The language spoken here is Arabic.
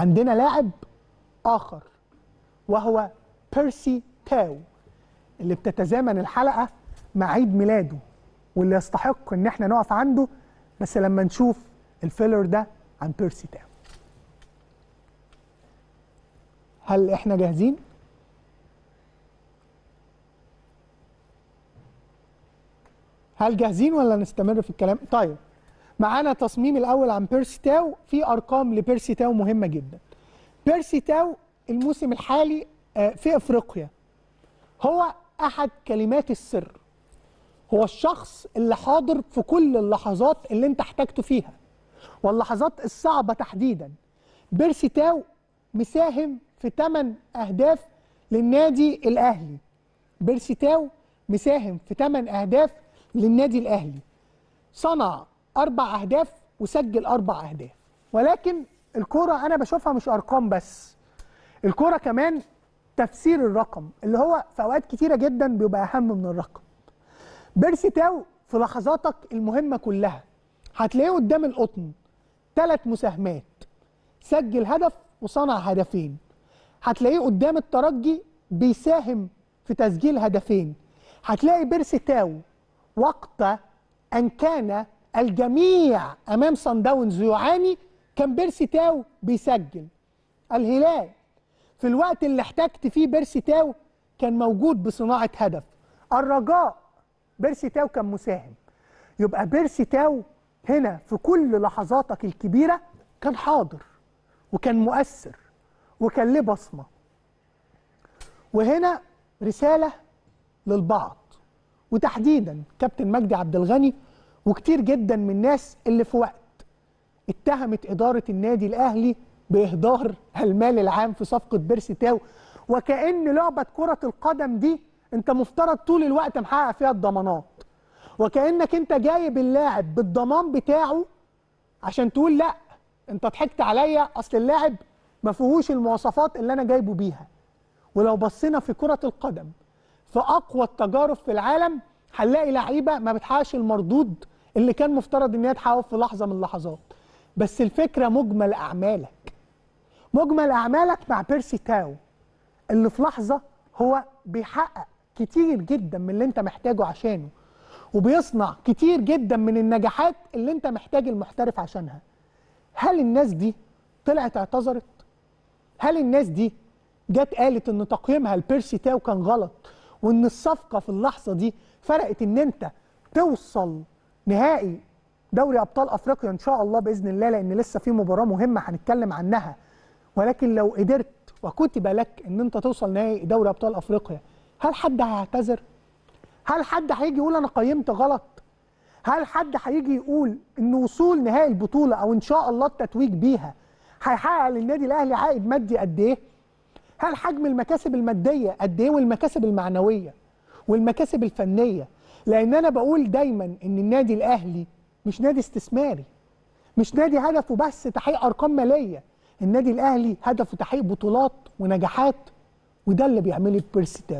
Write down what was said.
عندنا لاعب آخر وهو بيرسي تاو اللي بتتزامن الحلقة مع عيد ميلاده واللي يستحق إن احنا نقف عنده بس لما نشوف الفيلر ده عن بيرسي تاو هل احنا جاهزين؟ هل جاهزين ولا نستمر في الكلام؟ طيب معانا تصميم الاول عن بيرسي تاو في ارقام لبيرسي تاو مهمه جدا بيرسي تاو الموسم الحالي آه، في افريقيا هو احد كلمات السر هو الشخص اللي حاضر في كل اللحظات اللي انت احتجته فيها واللحظات الصعبه تحديدا بيرسي تاو مساهم في 8 اهداف للنادي الاهلي بيرسي تاو مساهم في 8 اهداف للنادي الاهلي صنع اربع اهداف وسجل اربع اهداف ولكن الكوره انا بشوفها مش ارقام بس الكوره كمان تفسير الرقم اللي هو في اوقات كتيره جدا بيبقى اهم من الرقم بيرسي تاو في لحظاتك المهمه كلها هتلاقيه قدام القطن ثلاث مساهمات سجل هدف وصنع هدفين هتلاقيه قدام الترجي بيساهم في تسجيل هدفين هتلاقي بيرسي تاو وقت ان كان الجميع امام سان داونز يعاني كان بيرسي تاو بيسجل الهلال في الوقت اللي احتجت فيه بيرسي تاو كان موجود بصناعه هدف الرجاء بيرسي تاو كان مساهم يبقى بيرسي تاو هنا في كل لحظاتك الكبيره كان حاضر وكان مؤثر وكان له بصمه وهنا رساله للبعض وتحديدا كابتن مجدي عبد الغني وكتير جدا من الناس اللي في وقت اتهمت إدارة النادي الأهلي بإهدار المال العام في صفقة بيرسي تاو وكأن لعبة كرة القدم دي أنت مفترض طول الوقت محقق فيها الضمانات وكأنك أنت جايب اللاعب بالضمان بتاعه عشان تقول لا أنت ضحكت عليا أصل اللاعب ما فيهوش المواصفات اللي أنا جايبه بيها ولو بصينا في كرة القدم في أقوى التجارب في العالم هنلاقي لعيبه ما بتحققش المردود اللي كان مفترض ان هي تحققه في لحظه من اللحظات بس الفكره مجمل اعمالك مجمل اعمالك مع بيرسي تاو اللي في لحظه هو بيحقق كتير جدا من اللي انت محتاجه عشانه وبيصنع كتير جدا من النجاحات اللي انت محتاج المحترف عشانها هل الناس دي طلعت اعتذرت هل الناس دي جت قالت ان تقييمها لبيرسي تاو كان غلط وان الصفقه في اللحظه دي فرقت ان انت توصل نهائي دوري ابطال افريقيا ان شاء الله باذن الله لان لسه في مباراه مهمه هنتكلم عنها ولكن لو قدرت وكتب لك ان انت توصل نهائي دوري ابطال افريقيا هل حد هيعتذر هل حد هيجي يقول انا قيمت غلط هل حد هيجي يقول ان وصول نهائي البطوله او ان شاء الله التتويج بيها هيحقق للنادي الاهلي عائد مادي قد ايه هل حجم المكاسب الماديه قد ايه والمكاسب المعنويه والمكاسب الفنيه لان انا بقول دايما ان النادي الاهلي مش نادي استثماري مش نادي هدفه بس تحقيق ارقام ماليه النادي الاهلي هدفه تحقيق بطولات ونجاحات وده اللي بيعمله بيرسي